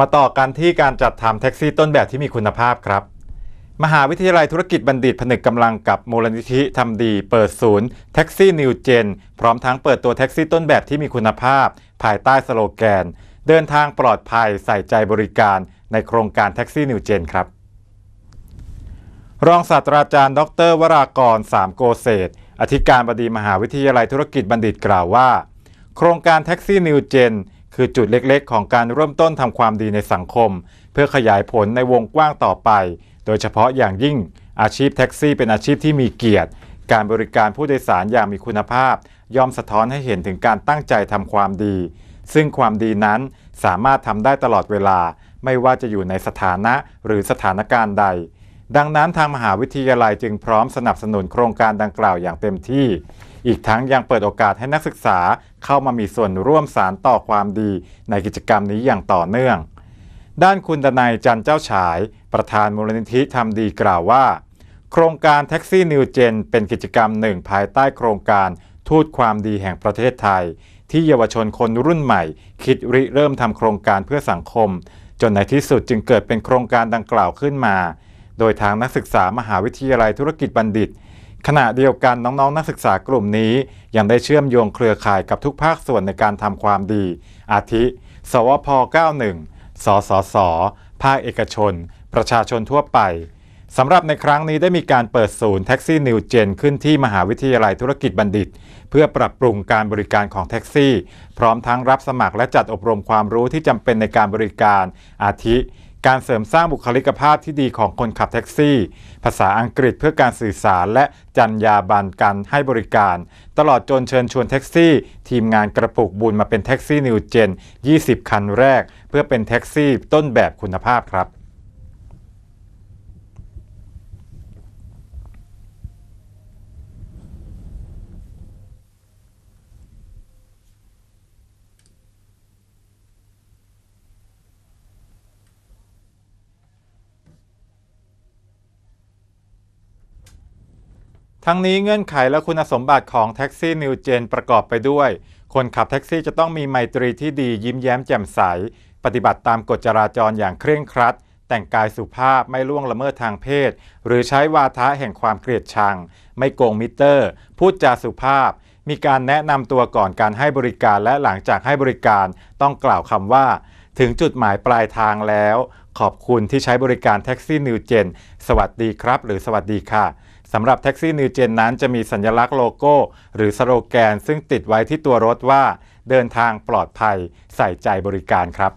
มาต่อกันที่การจัดทำแท็กซี่ต้นแบบที่มีคุณภาพครับ มหาวิทยาลัยธุรกิจบัณฑิตผนึกกำลังกับมูลนิธิทำดีเปิดศูนย์ แท็กซี่นิวเจนพร้อมทั้งเปิดตัวแท็กซี่ต้นแบบที่มีคุณภาพ ภายใต้สโลแกน เดินทางปลอดภัยใส่ใจบริการในโครงการแท็กซี่นิวเจนครับ รองศาสตราจารย์ ดรวรากรสามโกเศษอธิการบดีมหาวิทยาลัยธุรกิจบัณฑิตกล่าวว่า โครงการแท็กซี่นิวเจนคือจุดเล็กๆ ของการเริ่มต้นทำความดีในสังคม เพื่อขยายผลในวงกว้างต่อไป โดยเฉพาะอย่างยิ่ง อาชีพแท็กซี่เป็นอาชีพที่มีเกียรติ การบริการผู้โดยสารอย่างมีคุณภาพ ย่อมสะท้อนให้เห็นถึงการตั้งใจทำความดี ซึ่งความดีนั้นสามารถทำได้ตลอดเวลา ไม่ว่าจะอยู่ในสถานะหรือสถานการณ์ใด ดังนั้นทางมหาวิทยาลัยจึงพร้อมสนับสนุนโครงการดังกล่าวอย่างเต็มที่อีกทั้งยังเปิดโอกาสให้นักศึกษาเข้ามามีส่วนร่วมสารต่อความดีในกิจกรรมนี้อย่างต่อเนื่อง ด้านคุณดนายจันเจ้าฉาย ประธานมูลนิธิทำดีกล่าวว่า โครงการแท็กซี่นิวเจน เป็นกิจกรรมหนึ่งภายใต้โครงการทูตความดีแห่งประเทศไทย ที่เยาวชนคนรุ่นใหม่ คิดริเริ่มทำโครงการเพื่อสังคม จนในที่สุดจึงเกิดเป็นโครงการดังกล่าวขึ้นมา โดยทางนักศึกษามหาวิทยาลัยธุรกิจบัณฑิตขณะเดียวกันน้องๆ นักศึกษากลุ่มนี้ ยังได้เชื่อมโยงเครือข่ายกับทุกภาคส่วนในการทำความดี อาทิสวพ91สสส ภาคเอกชน ประชาชนทั่วไปสำหรับในครั้งนี้ได้มีการเปิดศูนย์แท็กซี่นิวเจนขึ้นที่มหาวิทยาลัยธุรกิจบัณฑิต เพื่อปรับปรุงการบริการของแท็กซี่ พร้อมทั้งรับสมัครและจัดอบรมความรู้ที่จำเป็นในการบริการอาทิการเสริมสร้างบุคลิกภาพที่ดีของคนขับแท็กซี่ ภาษาอังกฤษเพื่อการสื่อสารและจรรยาบรรณการให้บริการ ตลอดจนเชิญชวนแท็กซี่ ทีมงานกระปุกบุญมาเป็นแท็กซี่นิวเจน20 คันแรก เพื่อเป็นแท็กซี่ต้นแบบคุณภาพครับทั้งนี้เงื่อนไขและคุณสมบัติของแท็กซี่นิวเจนประกอบไปด้วย คนขับแท็กซี่จะต้องมีไมตรีที่ดียิ้มแย้มแจ่มใส ปฏิบัติตามกฎจราจรอย่างเคร่งครัด แต่งกายสุภาพไม่ล่วงละเมิดทางเพศ หรือใช้วาทะแห่งความเกลียดชัง ไม่โกงมิเตอร์ พูดจาสุภาพ มีการแนะนำตัวก่อนการให้บริการและหลังจากให้บริการ ต้องกล่าวคำว่าถึงจุดหมายปลายทางแล้ว ขอบคุณที่ใช้บริการแท็กซี่นิวเจนสวัสดีครับ หรือสวัสดีค่ะสำหรับแท็กซี่นิวเจนนั้นจะมีสัญลักษณ์โลโก้หรือสโลแกนซึ่งติดไว้ที่ตัวรถว่าเดินทางปลอดภัยใส่ใจบริการครับ